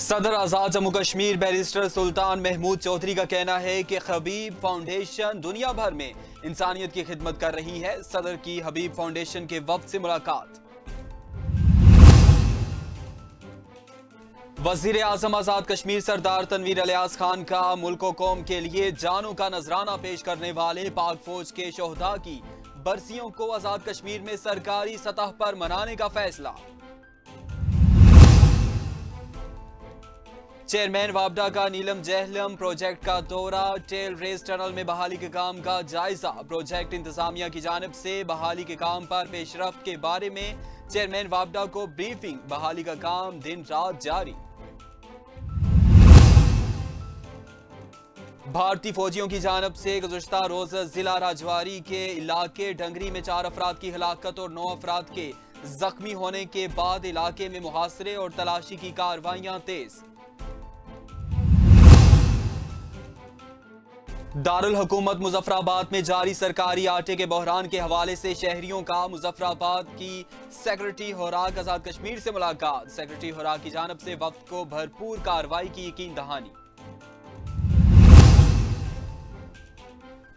सदर आज़ाद जम्मू कश्मीर बैरिस्टर सुल्तान महमूद चौधरी का कहना है कि हबीब फाउंडेशन दुनिया भर में इंसानियत की खिदमत कर रही है सदर की हबीब फाउंडेशन के वक्त से मुलाकात वजीर आजम आज़ाद कश्मीर सरदार तनवीर अलियास खान का मुल्क कौम के लिए जानों का नजराना पेश करने वाले पाक फौज के शहदा की बरसियों को आज़ाद कश्मीर में सरकारी सतह पर मनाने का फैसला चेयरमैन वापडा का नीलम जहलम प्रोजेक्ट का दौरा टेल रेस टनल में बहाली के काम का जायजा प्रोजेक्ट इंतजामिया की जानब से बहाली के काम पर पेशरफ के बारे में चेयरमैन वापडा को ब्रीफिंग बहाली का काम दिन रात जारी भारतीय फौजियों की जानब से गुजशत रोज जिला राजवारी के इलाके डंगरी में चार अफराद की हलाकत और नौ अफराद के जख्मी होने के बाद इलाके में मुहासरे और तलाशी की कार्रवाइयां तेज़ दारुल हुकूमत मुजफ्फराबाद में जारी सरकारी आटे के बहरान के हवाले से शहरियों का मुजफ्फराबाद की सेक्रेटरी होराक आज़ाद कश्मीर से मुलाकात सेक्रेटरी होराक की जानब से वक्त को भरपूर कार्रवाई की यकीन दहानी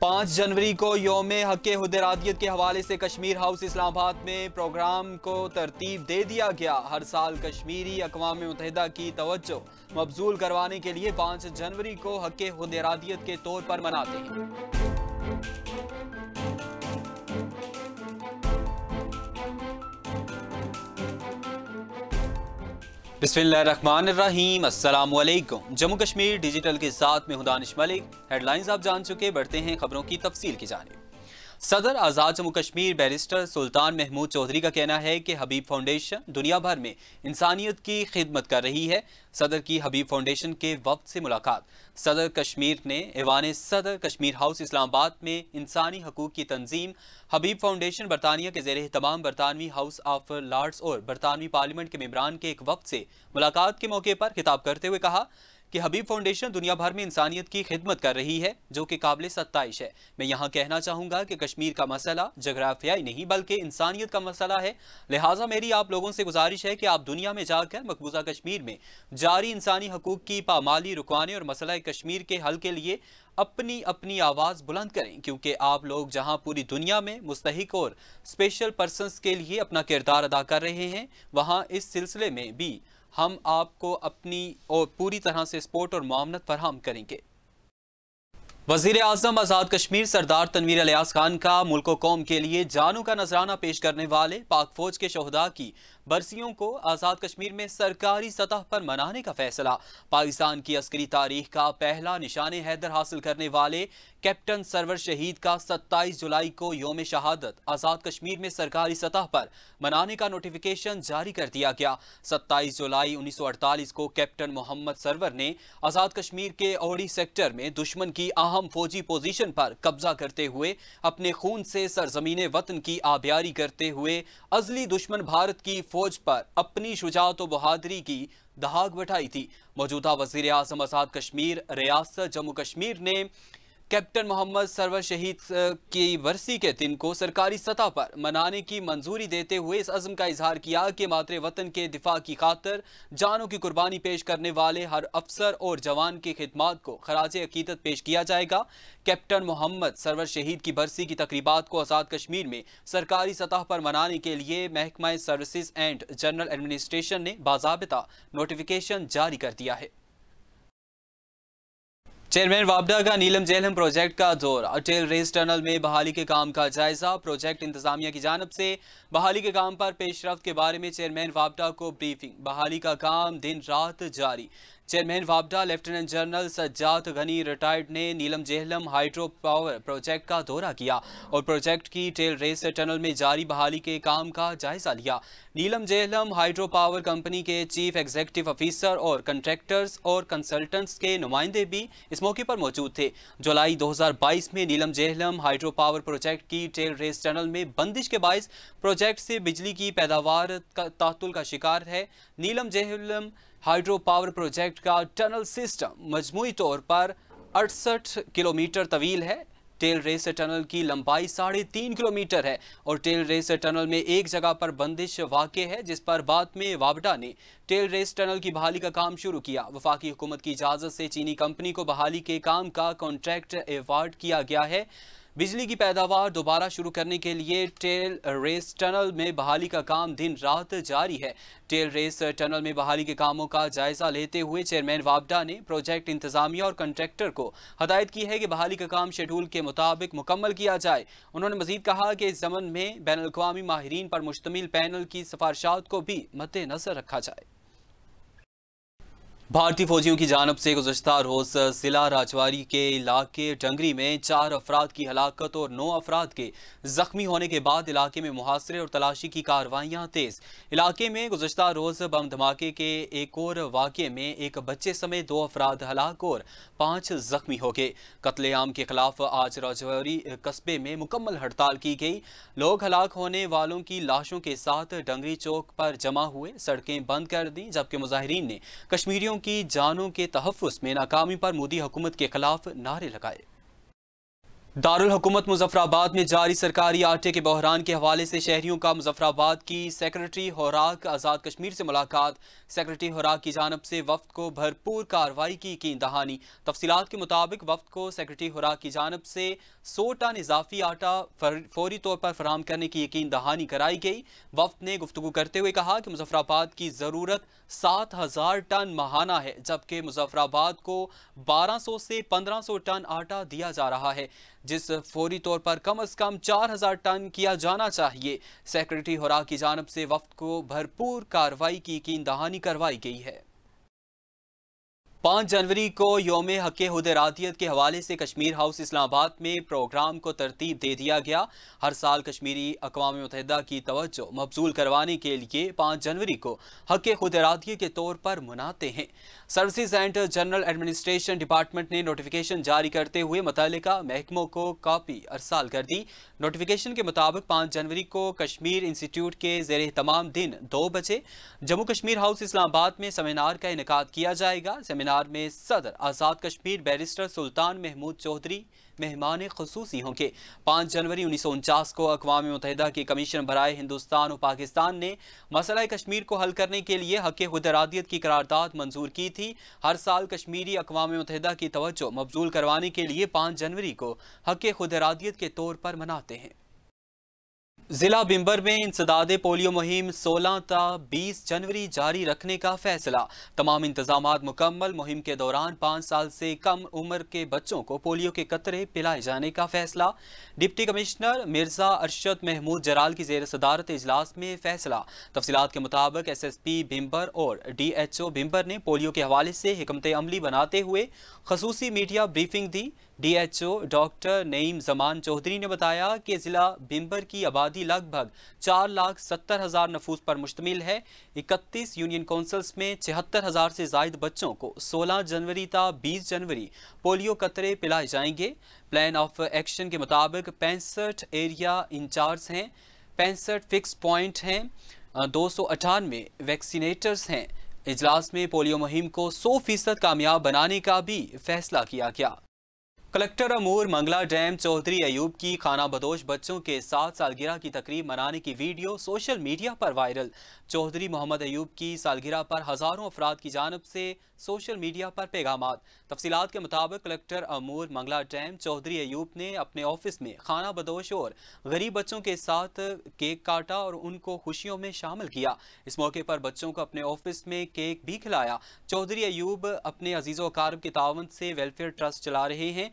पाँच जनवरी को योम हक हदरादियत के हवाले से कश्मीर हाउस इस्लामाबाद में प्रोग्राम को तरतीब दे दिया गया हर साल कश्मीरी अकवा मुतहदा की तवज्जो मबजूल करवाने के लिए पाँच जनवरी को हक हदरादियत के तौर पर मनाते हैं बिस्मिल्लाहिर्रहमानिर्रहीम जम्मू कश्मीर डिजिटल के साथ में दानिश मलिक हेडलाइंस आप जान चुके बढ़ते हैं खबरों की तफसील की जानब सदर आज़ाद जम्मू कश्मीर बैरिस्टर सुल्तान महमूद चौधरी का कहना है कि हबीब फाउंडेशन दुनिया भर में इंसानियत की खिदमत कर रही है सदर की हबीब फाउंडेशन के वक्त से मुलाकात सदर कश्मीर ने ऐवान सदर कश्मीर हाउस इस्लामाबाद में इंसानी हकूक़ की तंजीम हबीब फाउंडेशन बरतानिया के जेर तमाम बरतानवी हाउस ऑफ लॉर्ड्स और बरतानवी पार्लियामेंट के मम्बरान के एक वक्त से मुलाकात के मौके पर खिताब करते हुए कहा कि हबीब फाउंडेशन दुनिया भर में इंसानियत की खिदमत कर रही है जो कि काबिल सत्ताइश है मैं यहाँ कहना चाहूँगा कि कश्मीर का मसला जगराफियाई नहीं बल्कि इंसानियत का मसला है लिहाजा मेरी आप लोगों से गुजारिश है कि आप दुनिया में जाकर मकबूजा कश्मीर में जारी इंसानी हकूक़ की पामाली रुकवाने और मसला कश्मीर के हल के लिए अपनी अपनी आवाज़ बुलंद करें क्योंकि आप लोग जहां पूरी दुनिया में मुस्तक और स्पेशल पर्सनस के लिए अपना किरदार अदा कर रहे हैं वहां इस सिलसिले में भी हम आपको अपनी और पूरी तरह से सपोर्ट और मामनत फरहम करेंगे वजीर अजम आज़ाद कश्मीर सरदार तनवीर अलियास खान का मुल्क कौम के लिए जानों का नजराना पेश करने वाले पाक फौज के शहदा की बरसियों को आज़ाद कश्मीर में सरकारी सतह पर मनाने का फैसला पाकिस्तान की अस्करी तारीख का पहला निशान हैदर हासिल करने वाले कैप्टन सरवर शहीद का 27 जुलाई को योम शहादत आज़ाद कश्मीर में सरकारी सतह पर मनाने का नोटिफिकेशन जारी कर दिया गया 27 जुलाई 1948 को कैप्टन मोहम्मद सरवर ने आज़ाद कश्मीर के ओड़ी सेक्टर में दुश्मन की अहम फौजी पोजीशन पर कब्जा करते हुए अपने खून से सरजमीन वतन की आबियारी करते हुए अजली दुश्मन भारत की फौज पर अपनी शुजात बहादरी की दहाग बैठाई थी मौजूदा वजीर आजम आज़ाद कश्मीर रियासत जम्मू कश्मीर ने कैप्टन मोहम्मद सरवर शहीद की बरसी के दिन को सरकारी सतह पर मनाने की मंजूरी देते हुए इस अज़म का इजहार किया कि मातृ वतन के दिफा की खातर जानों की कुर्बानी पेश करने वाले हर अफसर और जवान की खिदमत को खराज अकीदत पेश किया जाएगा कैप्टन मोहम्मद सरवर शहीद की बरसी की तकरीबा को आज़ाद कश्मीर में सरकारी सतह पर मनाने के लिए महकमा सर्विसज एंड जनरल एडमिनिस्ट्रेशन ने बाबा नोटिफिकेशन जारी कर दिया है चेयरमैन वापडा का नीलम जेलम प्रोजेक्ट का दौर अटेल रेस टनल में बहाली के काम का जायजा प्रोजेक्ट इंतजामिया की जानब से बहाली के काम पर पेशरफ के बारे में चेयरमैन वापडा को ब्रीफिंग बहाली का काम दिन रात जारी चेयरमैन वापडा lieutenant general Sajjad Ghani retired ने Neelum Jhelum hydro power project का दौरा किया और प्रोजेक्ट की टेल रेस टनल में जारी बहाली के काम का जायजा लिया Neelum Jhelum hydro power company के चीफ एग्जीक्यूटिव ऑफिसर और कंट्रैक्टर्स और कंसल्टेंट्स के नुमाइंदे भी इस मौके पर मौजूद थे जुलाई 2022 में Neelum Jhelum hydro power project की टेल रेस टनल में बंदिश के बायस प्रोजेक्ट से बिजली की पैदावार का तातुल का शिकार है Neelum Jhelum hydro power project का टनल सिस्टम मजमू तौर पर अड़सठ किलोमीटर तवील है टेल रेस टनल की लंबाई साढ़े तीन किलोमीटर है और टेल रेस टनल में एक जगह पर बंदिश वाक़ है जिस पर बाद में वाबडा ने टेल रेस टनल की बहाली का काम शुरू किया वफाकी हुकूमत की इजाज़त से चीनी कंपनी को बहाली के काम का कॉन्ट्रैक्ट एवॉर्ड किया गया है बिजली की पैदावार दोबारा शुरू करने के लिए टेल रेस टनल में बहाली का काम दिन रात जारी है टेल रेस टनल में बहाली के कामों का जायजा लेते हुए चेयरमैन वाबडा ने प्रोजेक्ट इंतजामिया और कंट्रैक्टर को हदायत की है कि बहाली का काम शेड्यूल के मुताबिक मुकम्मल किया जाए उन्होंने मजीद कहा कि इस जमन में बैन अवी माहरीन पर मुश्तमिल पैनल की सिफारशात को भी मद्देनजर रखा जाए भारतीय फौजियों की जानब से गुजशत रोज जिला राजवारी के इलाके डंगरी में चार अफराद की हलाकत और नौ अफराद के जख्मी होने के बाद इलाके में मुहासरे और तलाशी की कार्रवाइयां तेज इलाके में गुजशत रोज बम धमाके के एक और वाक्य में एक बच्चे समेत दो अफराद हलाक और पाँच जख्मी हो गए कतलेआम के खिलाफ आज राजवारी कस्बे में मुकम्मल हड़ताल की गई लोग हलाक होने वालों की लाशों के साथ डंगरी चौक पर जमा हुए सड़कें बंद कर दी जबकि मुजाहरीन ने कश्मीरियों लोगों की जानों के तहफ़ में नाकामी पर मोदी हुकूमत के खिलाफ नारे लगाए दारुल हुकूमत मुजफ्फराबाद में जारी सरकारी आटे के बहरान के हवाले से शहरियों का मुजफ्फराबाद की सेक्रेटरी होराक आज़ाद कश्मीर से मुलाकात सेक्रेटरी होराक की जानब से वफद को भरपूर कार्रवाई की की दहानी तफसीत के मुताबिक वफद को सेक्रेटरी होराक की जानब से सौ टन इजाफी आटा फौरी तौर पर फराम करने की यकीन दहानी कराई गई वफद ने गुफ्तु करते हुए कहा कि मुजफ्फराबाद की ज़रूरत सात हज़ार टन महाना है जबकि मुजफ्फराबाद को बारह सौ से पंद्रह सौ टन आटा दिया जा रहा है जिस फौरी तौर पर कम अज़ कम चार हज़ार टन किया जाना चाहिए सेक्रेटरी हरा की जानब से वफद को भरपूर कार्रवाई की यकीन दहानी करवाई गई है पाँच जनवरी को योम हक हदरातियत के हवाले से कश्मीर हाउस इस्लामाबाद में प्रोग्राम को तरतीब दे दिया गया हर साल कश्मीरी अकवा मुतहदा की तवज्जो मबजूल करवाने के लिए पाँच जनवरी को हक हदरातिय के तौर पर मनाते हैं services and general administration department ने नोटिफिकेशन जारी करते हुए मुतल महकमों को कापी अरसाल कर दी नोटिफिकेशन के मुताबिक पाँच जनवरी को कश्मीर इंस्टीट्यूट के जेर तमाम दिन दो बजे जम्मू कश्मीर हाउस इस्लामाबाद में सेमिनार का इनका किया जाएगा सेमिनार सेमिनार में सदर आज़ाद कश्मीर बैरिस्टर सुल्तान महमूद चौधरी मेहमान खसूसी होंगे पाँच जनवरी उन्नीस सौ उनचास को अकवा मुतहदा के कमीशन बरए हिंदुस्तान और पाकिस्तान ने मसला कश्मीर को हल करने के लिए हक हदरादियत की करारदाद मंजूर की थी हर साल कश्मीरी अकवा मुतहदा की तवज्जो मबजूल करवाने के लिए पाँच जनवरी को हक हदरादियत के तौर पर मनाते हैं जिला बिम्बर में इंसदाद पोलियो मुहिम 16 ता 20 जनवरी जारी रखने का फैसला तमाम इंतजाम मुकम्मल मुहिम के दौरान पाँच साल से कम उम्र के बच्चों को पोलियो के कतरे पिलाए जाने का फैसला डिप्टी कमिश्नर मिर्जा अरशद महमूद जराल की जेर सदारत इजलास में फैसला तफसीत के मुताबिक एस एस पी भिम्बर और डी एच ओ भिम्बर ने पोलियो के हवाले से हमत अमली बनाते हुए खसूसी मीडिया ब्रीफिंग दी डीएचओ डॉक्टर नईम जमान चौधरी ने बताया कि ज़िला बिम्बर की आबादी लगभग चार लाख सत्तर हज़ार नफूस पर मुश्तमिल है इकतीस यूनियन कौंसल्स में छिहत्तर हज़ार से जायद बच्चों को सोलह जनवरी ता बीस जनवरी पोलियो कतरे पिलाए जाएंगे प्लान ऑफ एक्शन के मुताबिक पैंसठ एरिया इंचार्ज हैं पैंसठ फिक्स पॉइंट हैं दो सौ अठानवे वैक्सीनेटर्स हैं इजलास में पोलियो मुहिम को सौ फीसद कामयाब बनाने का भी फैसला किया गया कलेक्टर अमूर मंगला डैम चौधरी अयूब की खाना बदोश बच्चों के सात सालगिरह की तकरीब मनाने की वीडियो सोशल मीडिया पर वायरल चौधरी मोहम्मद अयूब की सालगिरह पर हज़ारों अफराद की जानब से सोशल मीडिया पर पैगाम तफसीत के मुताबिक कलेक्टर अमूर मंगला डैम चौधरी अयूब ने अपने ऑफिस में खाना बदोश और गरीब बच्चों के साथ केक काटा और उनको खुशियों में शामिल किया इस मौके पर बच्चों को अपने ऑफिस में केक भी खिलाया चौधरी अयूब अपने अजीज़ कारब के तावन से वेलफेयर ट्रस्ट चला रहे हैं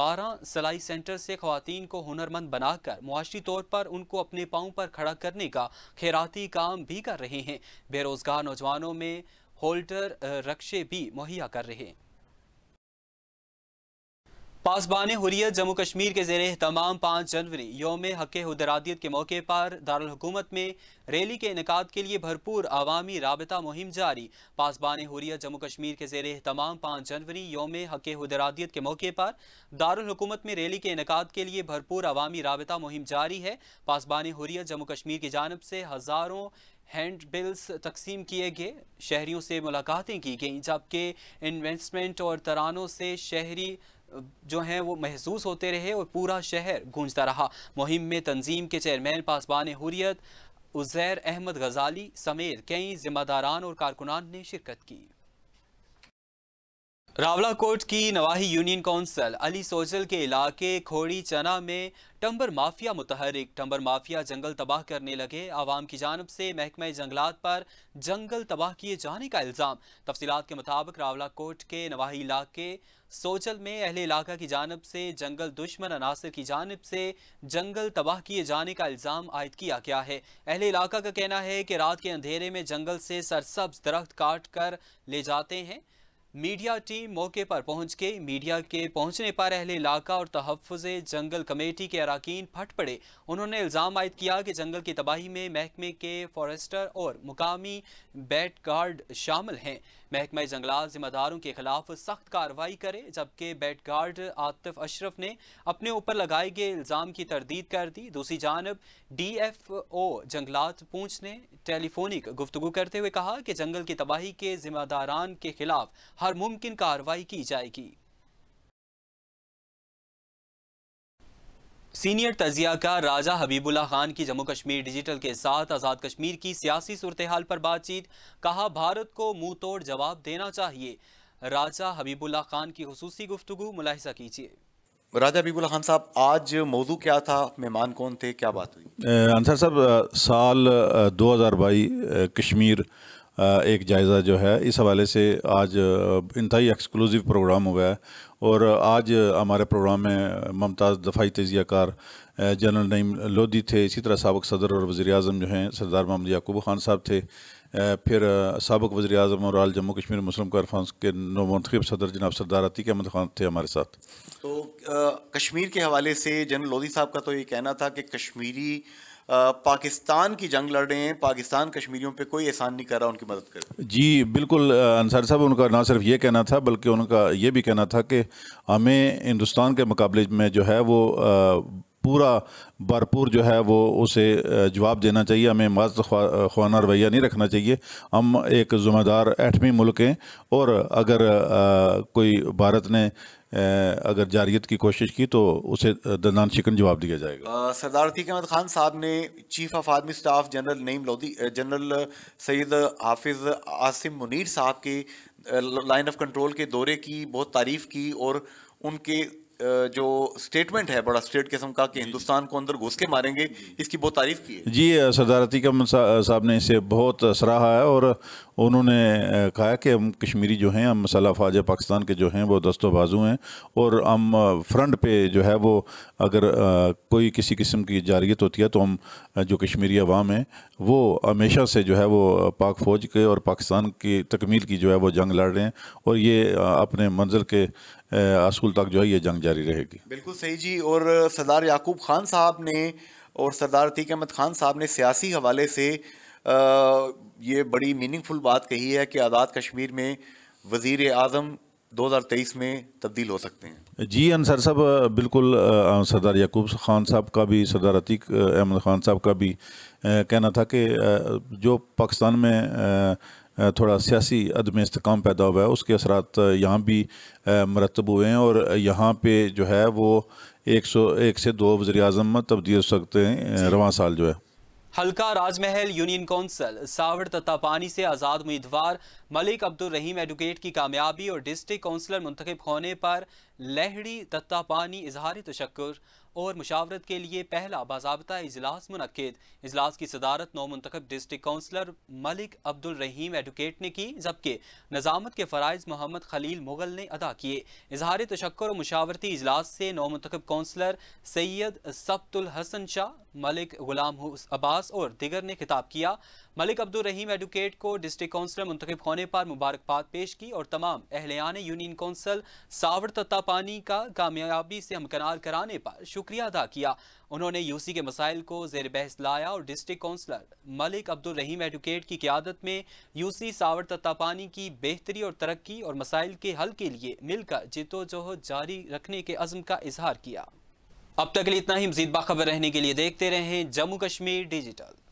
बारह सिलाई सेंटर से खुवान को हुनरमंद बनाकर मुआशी तौर पर उनको अपने पाँव पर खड़ा करने का खैराती काम भी कर रहे हैं बेरोज़गार नौजवानों में होल्डर रक्षे भी मुहैया कर रहे पासबान हुरियत जम्मू कश्मीर के जेर तमाम पाँच जनवरी योम हक हदरादियत के मौके पर दारकूमत में रैली के इनका के लिए भरपूर अवामी रबता मुहिम जारी पासबान हुरियत जम्मू कश्मीर के जेर तमाम पाँच जनवरी योम हक हदरादियत के मौके पर दारकूमत में रैली के इनका के लिए भरपूर अवामी रबता मुहिम जारी है पासबान हुरियत जम्मू कश्मीर की जानब से हज़ारों हैंड बिल्स तकसीम किए गए शहरीों से मुलाकातें की गई जबकि इन्वेस्टमेंट और तरानों से शहरी जो हैं वो महसूस होते रहे और पूरा शहर गूंजता रहा मुहिम में तंजीम के चेयरमैन पासबान हुरियत उज़ैर अहमद गजाली समेत कई जिम्मेदारान और कारकुनान ने शिरकत की रावला कोट की नवाही यूनियन काउंसिल अली सोजल के इलाके खोड़ी चना में टंबर माफिया मुतहरिक टंबर माफिया जंगल तबाह करने लगे आवाम की जानब से महकमे जंगलात पर जंगल तबाह किए जाने का इल्ज़ाम तफसीत के मुताबिक रावला कोट के नवाही इलाके सोजल में अहले इलाका की जानब से जंगल दुश्मन अनासर की जानब से जंगल तबाह किए जाने का इल्ज़ाम आयद किया गया है अहले इलाका का कहना है कि रात के अंधेरे में जंगल से सरसब्ज दरख्त काट कर ले जाते हैं मीडिया टीम मौके पर पहुंच गई मीडिया के पहुंचने पर अहले इलाका और तहफ़ जंगल कमेटी के अरकान फट पड़े उन्होंने इल्ज़ाम आयद किया कि जंगल की तबाही में महकमे के फॉरेस्टर और मुकामी बैट गार्ड शामिल हैं महकमा जंगलात जिम्मेदारों के खिलाफ सख्त कार्रवाई करे जबकि बेट गार्ड आतिफ अशरफ ने अपने ऊपर लगाए गए इल्ज़ाम की तरदीद कर दी दूसरी जानब डी एफ ओ जंगलात पूंछ ने टेलीफोनिक गुफ्तु करते हुए कहा कि जंगल की तबाही के जिम्मेदारान के खिलाफ हर मुमकिन कार्रवाई की जाएगी सीनियर का राजा हबीबुल्ला खान की जम्मू कश्मीर डिजिटल के साथ आज़ाद कश्मीर की सियासी सूरत हाल पर बातचीत कहा भारत को मुंह तोड़ जवाब देना चाहिए राजा हबीबुल्ला खान की खसूसी गुफ्तु मुलाहसा कीजिए राजा हबीबुल्ला खान साहब आज मौजू क्या था मेहमान कौन थे क्या बात हुई अंसर साहब साल दो हज़ार बाई कश्मीर एक जायज़ा जो है इस हवाले से आज इंतई एक्सक्लूसिव प्रोग्राम हुआ है और आज हमारे प्रोग्राम में ममताज़ दफाई तजिया कार जनरल नईम लोधी थे इसी तरह सबक सदर और वज़ी अजम जो हैं सरदार मोहम्मद याकूब खान साहब थे फिर सबक वजी अजम और आल जम्मू कश्मीर मुस्लिम कॉन्फ्रेंस के नौमंतखब सदर जनाब सरदार अतीक अहमद खान थे हमारे साथ तो आ, कश्मीर के हवाले से जनरल लोधी साहब का तो ये कहना था कि कश्मीरी पाकिस्तान की जंग लड़ रहे हैं पाकिस्तान कश्मीरियों पे कोई एहसान नहीं कर रहा उनकी मदद कर जी बिल्कुल अंसार साहब उनका ना सिर्फ ये कहना था बल्कि उनका ये भी कहना था कि हमें हिंदुस्तान के मुकाबले में जो है वो पूरा भरपूर जो है वो उसे जवाब देना चाहिए हमें मस्त खाना रवैया नहीं रखना चाहिए हम एक ज़ुम्मेदार एटमी मुल्क हैं और अगर आ, कोई भारत ने अगर जारियत की कोशिश की तो उसे दरदान शिकन जवाब दिया जाएगा सरदार तीक अहमद खान साहब ने chief of army staff general Naeem Lodhi general Syed Hafiz Asim Munir साहब के लाइन ऑफ कंट्रोल के दौरे की बहुत तारीफ़ की और उनके जो स्टेटमेंट है बड़ा स्टेट किस्म का कि हिंदुस्तान को अंदर घुस के मारेंगे इसकी बहुत तारीफ की है जी सरदार अतीकम साहब ने इसे बहुत सराहा है और उन्होंने कहा कि हम कश्मीरी जो हैं हम फाज पाकिस्तान के जो हैं वो दस्तों बाजू हैं और हम फ्रंट पे जो है वो अगर कोई किसी किस्म की जारियत होती है तो हम जो कश्मीरी अवाम हैं वो हमेशा से जो है वो पाक फ़ौज के और पाकिस्तान की तकमील की जो है वो जंग लड़ रहे हैं और ये अपने मंजिल के असूल तक जो है ये जंग जारी रहेगी बिल्कुल सही जी और सरदार याकूब खान साहब ने और सरदार तीक अहमद खान साहब ने सियासी हवाले से आ, ये बड़ी मीनिंगफुल बात कही है कि आज़ाद कश्मीर में वज़ी अजम 2023 में तब्दील हो सकते हैं जी अनसर साहब बिल्कुल सरदार याकूब खान साहब का भी सरदार अतीक अहमद खान साहब का भी कहना था कि जो पाकिस्तान में थोड़ा सियासी अदम इसकाम पैदा हुआ है उसके असर यहाँ भी मरतब हुए हैं और यहाँ पे जो है वो एक सौ एक से दो वजी अजम तब्दील हो सकते हैं रवा साल जो है हल्का राजमहल यूनियन कौंसल सावर तत्तापानी से आज़ाद उम्मीदवार मलिक अब्दुल रहीम एडवोकेट की कामयाबी और डिस्ट्रिक्ट कौंसलर मुंतखब होने पर लहड़ी तत्तापानी इजहार तशक्र और मुशावरत के लिए पहला बाबा इजलास मनद इजलास की सदारत नौ मंतखब district councillor Malik Abdul Rahim advocate ने की जबकि नज़ामत के फ़रज़ मोहम्मद खलील मुगल ने अदा किए इजहार तशक्र और मुशावरती इजलास से नौ मंतखब काउंसलर सैयद सब्तुल हसन शाह मलिक गुलाम अब्बास और दिगर ने खिताब किया मलिक अब्दुल रहीम एडवोकेट को डिस्ट्रिक्ट काउंसलर मुंतखब होने पर मुबारकबाद पेश की और तमाम अहलियान यूनियन कौंसल सावर तत्तापानी का कामयाबी से हमकनार कराने पर शुक्रिया अदा किया उन्होंने यूसी के मसाइल को जेर बहस लाया और district councillor Malik Abdul Rahim advocate की क्यादत में यूसी सावर तत्तापानी की बेहतरी और तरक्की और मसाइल के हल के लिए मिलकर जदोजहद जारी रखने के अज़म का इजहार किया अब तक के लिए इतना ही मजीद बाखबर रहने के लिए देखते रहें जम्मू कश्मीर डिजिटल